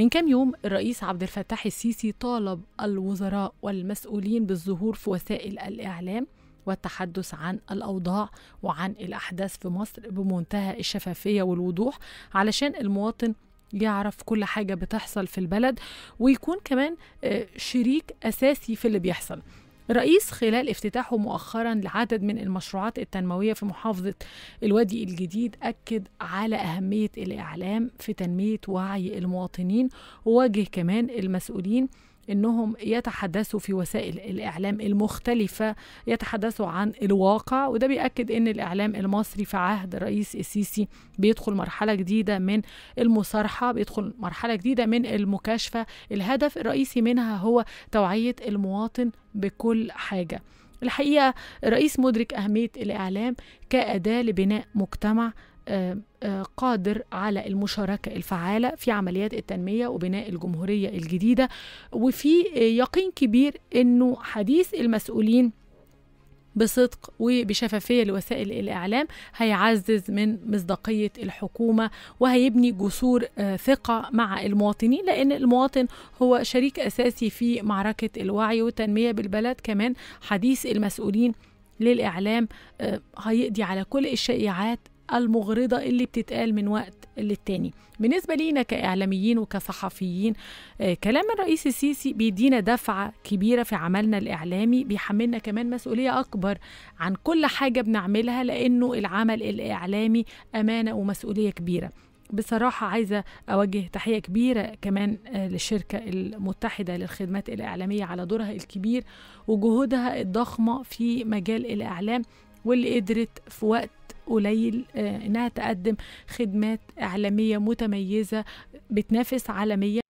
من كام يوم الرئيس عبد الفتاح السيسي طالب الوزراء والمسؤولين بالظهور في وسائل الإعلام والتحدث عن الأوضاع وعن الأحداث في مصر بمنتهى الشفافية والوضوح علشان المواطن يعرف كل حاجة بتحصل في البلد ويكون كمان آه، شريك أساسي في اللي بيحصل رئيس خلال افتتاحه مؤخرا لعدد من المشروعات التنموية في محافظة الوادي الجديد أكد على أهمية الإعلام في تنمية وعي المواطنين وواجه كمان المسؤولين انهم يتحدثوا في وسائل الاعلام المختلفه يتحدثوا عن الواقع وده بياكد ان الاعلام المصري في عهد الرئيس السيسي بيدخل مرحله جديده من المصارحه بيدخل مرحله جديده من المكاشفه الهدف الرئيسي منها هو توعيه المواطن بكل حاجه الحقيقه الرئيس مدرك اهميه الاعلام كاداه لبناء مجتمع آه، آه، قادر على المشاركة الفعالة في عمليات التنمية وبناء الجمهورية الجديدة وفي آه، يقين كبير أنه حديث المسؤولين بصدق وبشفافيه لوسائل الاعلام هيعزز من مصداقيه الحكومه وهيبني جسور ثقه مع المواطنين لان المواطن هو شريك اساسي في معركه الوعي والتنميه بالبلد كمان حديث المسؤولين للاعلام هيقضي على كل الشائعات المغرضة اللي بتتقال من وقت للتاني بالنسبة لينا كإعلاميين وكصحفيين آه، كلام الرئيس السيسي بيدينا دفعة كبيرة في عملنا الإعلامي بيحملنا كمان مسؤولية أكبر عن كل حاجة بنعملها لأنه العمل الإعلامي أمانة ومسؤولية كبيرة بصراحة عايزة أوجه تحية كبيرة كمان آه، للشركة المتحدة للخدمات الإعلامية على دورها الكبير وجهودها الضخمة في مجال الإعلام واللي قدرت في وقت قليل آه، انها تقدم خدمات اعلاميه متميزه بتنافس عالميا